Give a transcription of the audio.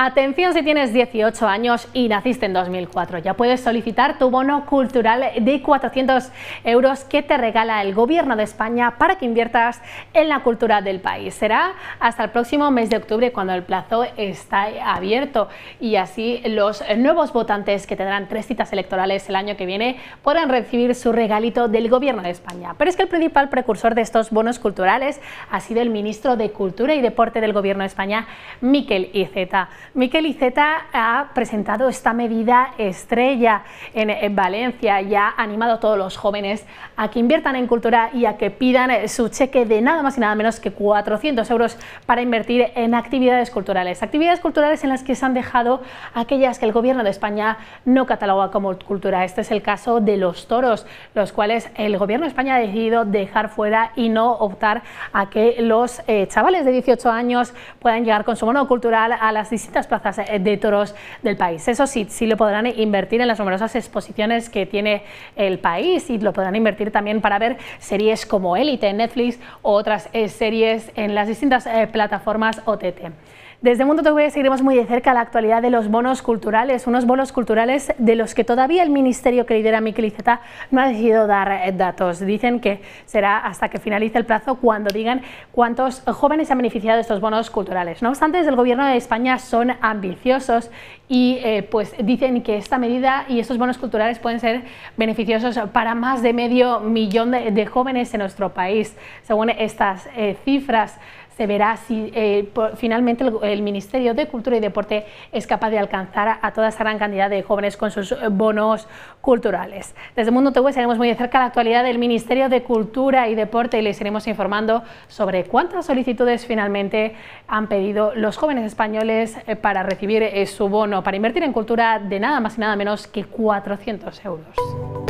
Atención si tienes 18 años y naciste en 2004, ya puedes solicitar tu bono cultural de 400 euros que te regala el Gobierno de España para que inviertas en la cultura del país. Será hasta el próximo mes de octubre cuando el plazo está abierto y así los nuevos votantes que tendrán tres citas electorales el año que viene podrán recibir su regalito del Gobierno de España. Pero es que el principal precursor de estos bonos culturales ha sido el ministro de Cultura y Deporte del Gobierno de España, Miquel Iceta. Miquel Iceta ha presentado esta medida estrella en, Valencia y ha animado a todos los jóvenes a que inviertan en cultura y a que pidan eh, su cheque de nada más y nada menos que 400 euros para invertir en actividades culturales. Actividades culturales en las que se han dejado aquellas que el gobierno de España no cataloga como cultura. Este es el caso de los toros, los cuales el gobierno de España ha decidido dejar fuera y no optar a que los eh, chavales de 18 años puedan llegar con su mono cultural a las distintas las plazas eh, de toros del país. Eso sí, sí lo podrán invertir en las numerosas exposiciones que tiene el país y lo podrán invertir también para ver series como Élite en Netflix o otras eh, series en las distintas eh, plataformas OTT. Desde Mundo TV seguiremos muy de cerca la actualidad de los bonos culturales, unos bonos culturales de los que todavía el ministerio que lidera Miquel Iceta no ha decidido dar datos. Dicen que será hasta que finalice el plazo cuando digan cuántos jóvenes se han beneficiado de estos bonos culturales. No obstante, desde el Gobierno de España son ambiciosos y eh, pues dicen que esta medida y estos bonos culturales pueden ser beneficiosos para más de medio millón de, jóvenes en nuestro país. Según estas eh, cifras se verá si eh, finalmente el, Ministerio de Cultura y Deporte es capaz de alcanzar a, toda esa gran cantidad de jóvenes con sus eh, bonos culturales. Desde Mundo TV seremos muy de cerca la actualidad del Ministerio de Cultura y Deporte y les iremos informando sobre cuántas solicitudes finalmente han pedido los jóvenes españoles eh, para recibir su bono, para invertir en cultura de nada más y nada menos que 400 euros.